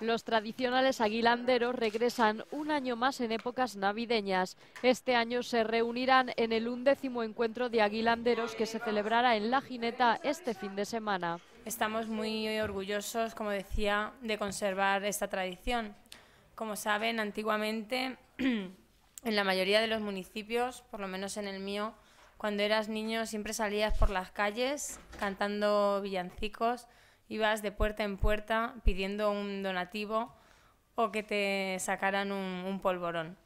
Los tradicionales aguilanderos regresan un año más en épocas navideñas. Este año se reunirán en el undécimo encuentro de aguilanderos que se celebrará en La Jineta este fin de semana. Estamos muy orgullosos, como decía, de conservar esta tradición. Como saben, antiguamente, en la mayoría de los municipios, por lo menos en el mío, cuando eras niño siempre salías por las calles cantando villancicos vas de puerta en puerta pidiendo un donativo o que te sacaran un, polvorón.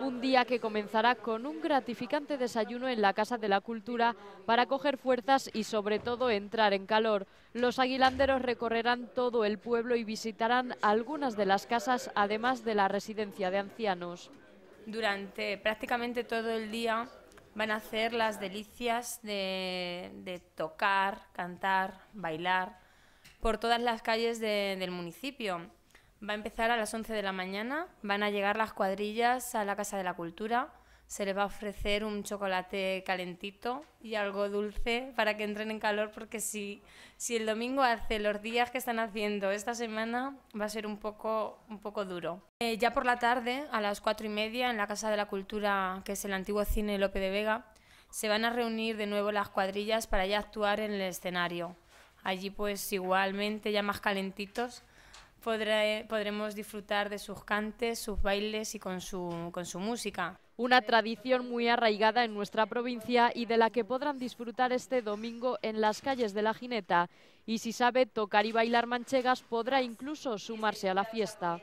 Un día que comenzará con un gratificante desayuno en la Casa de la Cultura para coger fuerzas y sobre todo entrar en calor. Los aguilanderos recorrerán todo el pueblo y visitarán algunas de las casas además de la residencia de ancianos. Durante prácticamente todo el día van a hacer las delicias de tocar, cantar, bailar, por todas las calles del municipio. Va a empezar a las 11 de la mañana, van a llegar las cuadrillas a la Casa de la Cultura, se les va a ofrecer un chocolate calentito y algo dulce para que entren en calor, porque si, si el domingo hace los días que están haciendo esta semana, va a ser un poco, un poco duro. Eh, ya por la tarde, a las cuatro y media, en la Casa de la Cultura, que es el antiguo cine Lope de Vega, se van a reunir de nuevo las cuadrillas para ya actuar en el escenario. Allí pues igualmente ya más calentitos podremos disfrutar de sus cantes, sus bailes y con su, con su música. Una tradición muy arraigada en nuestra provincia y de la que podrán disfrutar este domingo en las calles de la Jineta. Y si sabe tocar y bailar manchegas, podrá incluso sumarse a la fiesta.